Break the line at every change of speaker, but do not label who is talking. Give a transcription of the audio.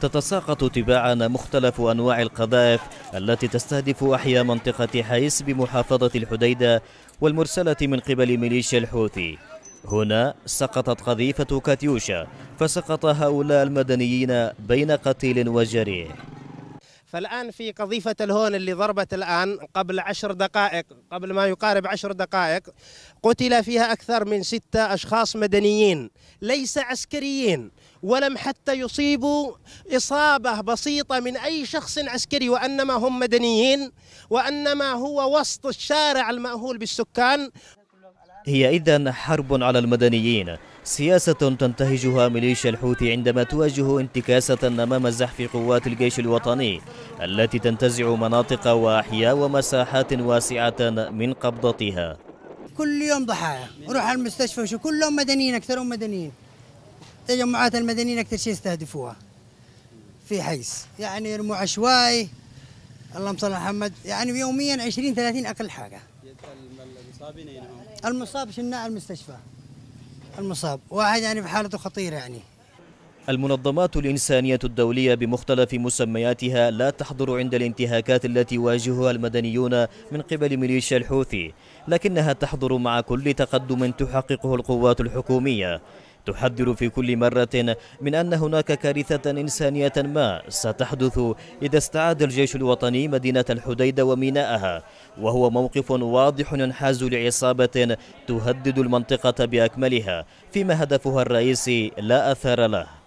تتساقط تباعا مختلف أنواع القذائف التي تستهدف أحياء منطقة حيس بمحافظة الحديدة والمرسلة من قبل ميليشيا الحوثي هنا سقطت قذيفة كاتيوشا فسقط هؤلاء المدنيين بين قتيل وجريح
فالآن في قذيفة الهون اللي ضربت الآن قبل عشر دقائق قبل ما يقارب عشر دقائق قتل فيها أكثر من ستة أشخاص مدنيين ليس عسكريين ولم حتى يصيبوا إصابة بسيطة من أي شخص عسكري وأنما هم مدنيين وأنما هو وسط الشارع المأهول بالسكان
هي إذا حرب على المدنيين سياسة تنتهجها ميليشيا الحوثي عندما تواجه انتكاسة أمام زحف قوات الجيش الوطني التي تنتزع مناطق وأحياء ومساحات واسعة من قبضتها
كل يوم ضحايا روح على المستشفى وشو كلهم مدنيين أكثرهم مدنيين تجمعات المدنيين أكثر شيء يستهدفوها في حيس يعني يرموا عشوائي اللهم صل على محمد يعني يوميا 20 30 أقل حاجة المصابين اي نعم المصاب شلناه المستشفى المصاب واحد يعني في حالته خطيره يعني
المنظمات الإنسانية الدولية بمختلف مسمياتها لا تحضر عند الانتهاكات التي يواجهها المدنيون من قبل ميليشيا الحوثي لكنها تحضر مع كل تقدم تحققه القوات الحكومية تحذر في كل مرة من أن هناك كارثة إنسانية ما ستحدث إذا استعاد الجيش الوطني مدينة الحديدة وميناءها وهو موقف واضح ينحاز لعصابة تهدد المنطقة بأكملها فيما هدفها الرئيسي لا أثر له